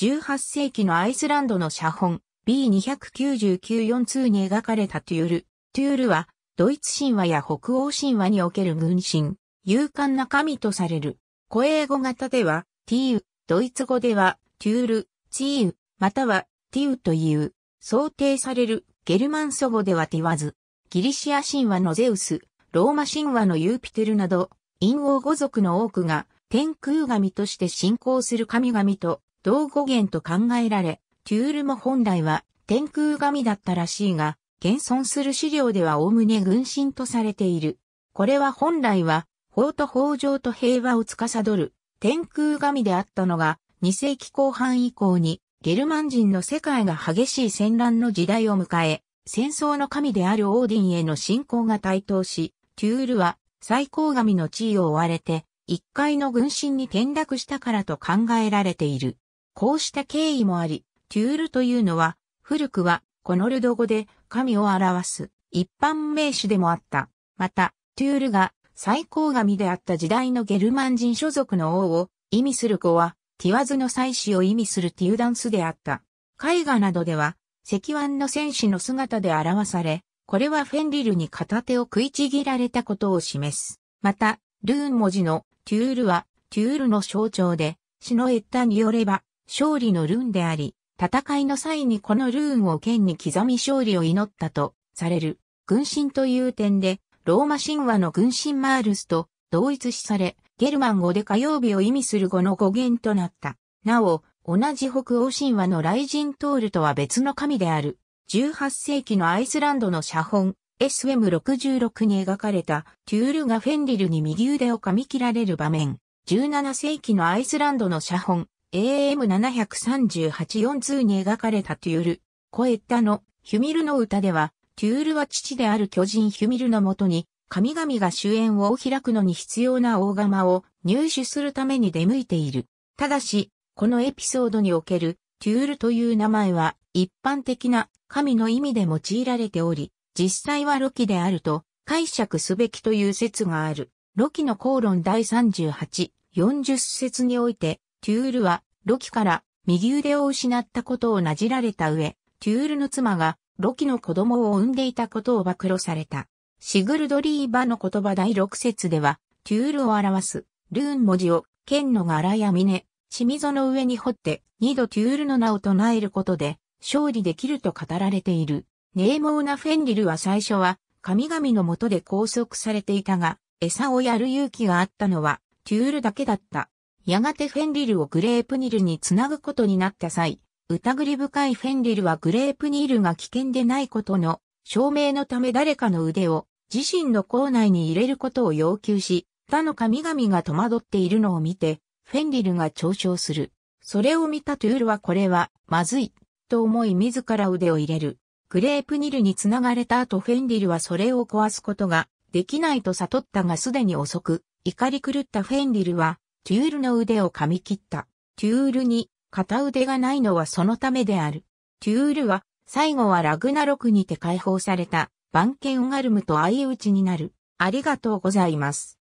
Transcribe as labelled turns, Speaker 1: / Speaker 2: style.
Speaker 1: 18世紀のアイスランドの写本 B299-4 2に描かれたトゥール。トゥールはドイツ神話や北欧神話における軍神、勇敢な神とされる。古英語型ではティーウ、ドイツ語ではトゥール、チーウ、またはティウという、想定されるゲルマン祖語ではティワズ、ギリシア神話のゼウス、ローマ神話のユーピテルなど、陰王語族の多くが天空神として信仰する神々と同語源と考えられ、テュールも本来は天空神だったらしいが、現存する資料では概ね軍神とされている。これは本来は、法と法上と平和を司る天空神であったのが、2世紀後半以降に、ゲルマン人の世界が激しい戦乱の時代を迎え、戦争の神であるオーディンへの信仰が台頭し、テュールは最高神の地位を追われて、一階の軍神に転落したからと考えられている。こうした経緯もあり、テュールというのは、古くは、コノルド語で神を表す一般名詞でもあった。また、テュールが最高神であった時代のゲルマン人所属の王を意味する子は、ティワズの祭祀を意味するティウダンスであった。絵画などでは、石腕の戦士の姿で表され、これはフェンリルに片手を食いちぎられたことを示す。また、ルーン文字のテュールは、テュールの象徴で、詩のエッタによれば、勝利のルーンであり、戦いの際にこのルーンを剣に刻み勝利を祈ったとされる軍神という点で、ローマ神話の軍神マールスと同一視され、ゲルマン語で火曜日を意味する語の語源となった。なお、同じ北欧神話の雷神トールとは別の神である。18世紀のアイスランドの写本、SM66 に描かれたテュールがフェンリルに右腕を噛み切られる場面。17世紀のアイスランドの写本、AM738-4 通に描かれたテュール、コエッタのヒュミルの歌では、テュールは父である巨人ヒュミルのもとに、神々が主演を開くのに必要な大釜を入手するために出向いている。ただし、このエピソードにおけるテュールという名前は一般的な神の意味で用いられており、実際はロキであると解釈すべきという説がある。ロキの口論第38、40節において、テュールは、ロキから右腕を失ったことをなじられた上、テュールの妻が、ロキの子供を産んでいたことを暴露された。シグルドリーバの言葉第6節では、テュールを表す、ルーン文字を、剣の柄や峰、血溝の上に掘って、二度テュールの名を唱えることで、勝利できると語られている。ネ猛なフェンリルは最初は、神々のもとで拘束されていたが、餌をやる勇気があったのは、テュールだけだった。やがてフェンリルをグレープニルにつなぐことになった際、疑り深いフェンリルはグレープニルが危険でないことの証明のため誰かの腕を自身の口内に入れることを要求し、他の神々が戸惑っているのを見て、フェンリルが嘲笑する。それを見たトゥールはこれは、まずい、と思い自ら腕を入れる。グレープニルに繋がれた後フェンリルはそれを壊すことができないと悟ったがすでに遅く、怒り狂ったフェンリルはテュールの腕を噛み切った。テュールに片腕がないのはそのためである。テュールは最後はラグナロクにて解放された番犬ガルムと相打ちになる。ありがとうございます。